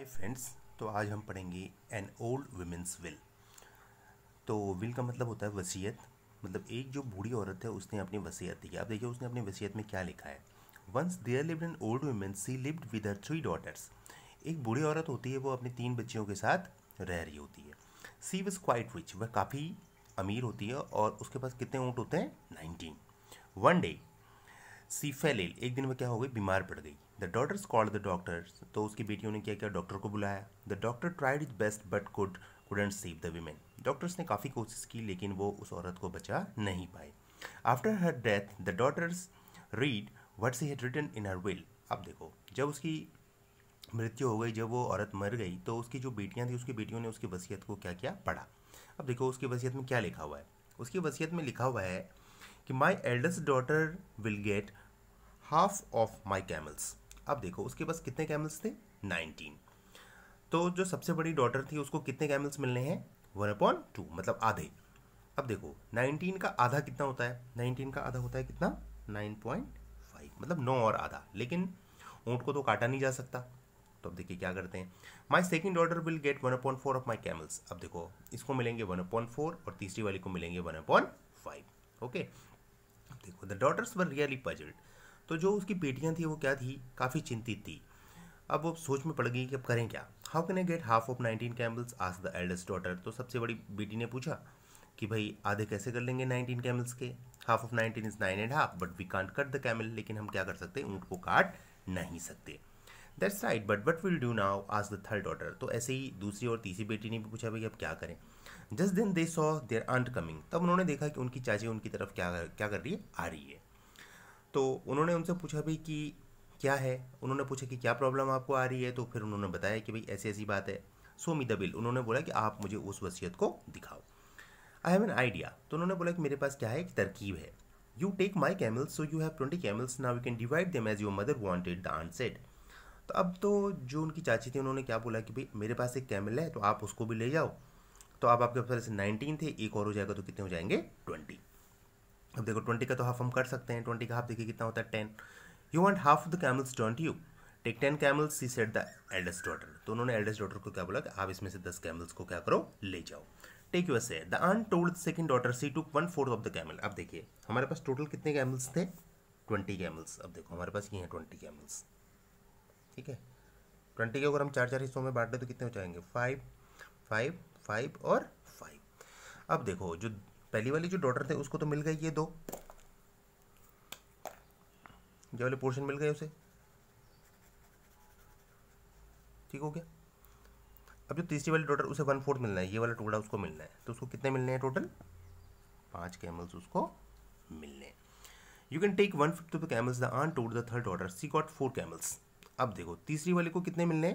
hi friends तो आज हम पढ़ेंगे एन ओल्ड वुमेंस विल तो विल का मतलब होता है वसीयत मतलब एक जो बूढ़ी औरत है उसने अपनी वसीयत दी आप देखिए उसने अपनी वसीयत में क्या लिखा है once there lived an old woman she lived with her three daughters एक बूढ़ी औरत होती है वो अपनी तीन बच्चियों के साथ रह रही होती है सी वज क्वाइट रिच वह काफ़ी अमीर होती है और उसके पास कितने ऊँट होते हैं nineteen one day she fell एक दिन में क्या हो गई बीमार पड़ गई the daughters called the doctor तो उसकी बेटियों ने क्या किया डॉक्टर को बुलाया the doctor tried his best but could couldn't save the women doctors ने काफ़ी कोशिश की लेकिन वो उस औरत को बचा नहीं पाए after her death the daughters read what she had written in her will अब देखो जब उसकी मृत्यु हो गई जब वो औरत मर गई तो उसकी जो बेटियाँ थी उसकी बेटियों ने उसकी वसीयत को क्या क्या पढ़ा अब देखो उसकी वसीयत में क्या लिखा हुआ है उसकी वसीयत में लिखा हुआ है कि my eldest daughter will get half of my camels अब देखो उसके पास कितने कैमल्स थे नाइनटीन तो जो सबसे बड़ी डॉटर थी उसको कितने कैमल्स मिलने हैं वन अपॉन टू मतलब आधे अब देखो नाइनटीन का आधा कितना होता है नाइनटीन का आधा होता है कितना नाइन पॉइंट फाइव मतलब नौ और आधा लेकिन ऊँट को तो काटा नहीं जा सकता तो अब देखिए क्या करते हैं my second daughter will get one upon four of my camels अब देखो इसको मिलेंगे वन अपॉइंट फोर और तीसरी वाली को मिलेंगे वन अपॉइंट फाइव ओके देखो the daughters were really puzzled तो जो उसकी बेटियाँ थी वो क्या थी काफ़ी चिंतित थी अब वो सोच में पड़ गई कि अब करें क्या how can I get half of nineteen camels आज द एल्डेस्ट डॉटर तो सबसे बड़ी बेटी ने पूछा कि भाई आधे कैसे कर लेंगे नाइनटीन कैमल्स के half of nineteen is nine and half but we can't cut the camel लेकिन हम क्या कर सकते हैं ऊँट को काट नहीं सकते that's right but what will do now आज द थर्ड ऑर्डर तो ऐसे ही दूसरी और तीसरी बेटी ने भी पूछा भाई अब क्या करें just then they saw their aunt coming तब उन्होंने देखा कि उनकी चाची उनकी तरफ क्या क्या कर रही है आ रही है तो उन्होंने उनसे पूछा भाई कि क्या है उन्होंने पूछा कि क्या प्रॉब्लम आपको आ रही है तो फिर उन्होंने बताया कि भाई ऐसी ऐसी बात है सो मी द बिल उन्होंने बोला कि आप मुझे उस वसीयत को दिखाओ आई हैव एन आइडिया तो उन्होंने बोला कि मेरे पास क्या है एक तरकीब है you take my camels so you have twenty camels now you can divide them as your mother wanted the aunt said तो अब तो जो उनकी चाची थी उन्होंने क्या बोला कि भाई मेरे पास एक कैमल है तो आप उसको भी ले जाओ तो आप आपके पास नाइनटीन थे एक और हो जाएगा तो कितने हो जाएंगे ट्वेंटी अब देखो ट्वेंटी का तो हाफ हम कर सकते हैं ट्वेंटी का हाफ देखिए कितना होता है ten you want half the camels don't you take ten camels she said the eldest daughter तो उन्होंने एल्डेस्ट डॉटर को क्या बोला कि आप इसमें से दस कैमल्स को क्या करो ले जाओ टेक यू से the aunt told second daughter she to one fourth of the camel अब देखिए हमारे पास टोटल कितने कैमल्स थे ट्वेंटी कैमल्स अब देखो हमारे पास ये हैं ट्वेंटी कैमल्स ठीक है ट्वेंटी के अगर हम चार चार हिस्सों में बांट दें तो कितने हो जाएंगे फाइव फाइव फाइव और फाइव अब देखो जो पहली वाली जो डॉटर थे उसको तो मिल गई ये दो ये वाले पोर्शन मिल गए उसे ठीक हो गया अब जो तीसरी वाली डॉटर उसे वन फोर्थ मिलना है ये वाला टुकड़ा उसको मिलना है तो उसको कितने मिलने हैं टोटल पांच कैमल्स उसको मिलने हैं you can take one fifth of the camels the aunt to the third daughter she got four camels अब देखो तीसरी वाले को कितने मिलने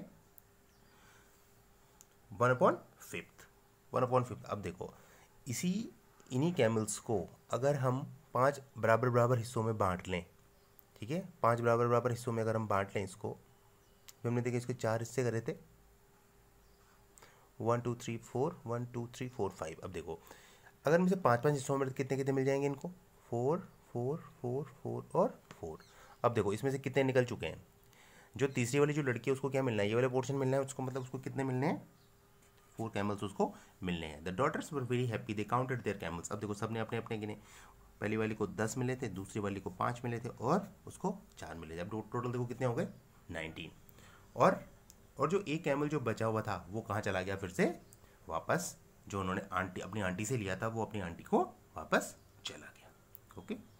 one upon fifth one upon fifth अब देखो इसी इन्हीं कैमल्स को अगर हम पांच बराबर बराबर हिस्सों में बांट लें ठीक है पांच बराबर बराबर हिस्सों में अगर हम बांट लें इसको तो हमने देखे इसके चार हिस्से करे थे one two three four one two three four five अब देखो अगर मुझे पांच पांच हिस्सों में कितने कितने मिल जाएंगे इनको फोर फोर फोर फोर और फोर अब देखो इसमें से कितने निकल चुके हैं जो तीसरी वाली जो लड़की है उसको क्या मिलना है ये वाले पोर्शन मिलना है उसको मतलब उसको कितने मिलने हैं फोर कैमल्स उसको मिलने हैं the daughters were very happy they counted their camels अब देखो सब ने अपने अपने गिने पहली वाली को दस मिले थे दूसरी वाली को पाँच मिले थे और उसको चार मिले थे अब टोटल देखो कितने हो गए नाइनटीन और और जो एक कैमल जो बचा हुआ था वो कहाँ चला गया फिर से वापस जो उन्होंने आंटी अपनी आंटी से लिया था वो अपनी आंटी को वापस चला गया ओके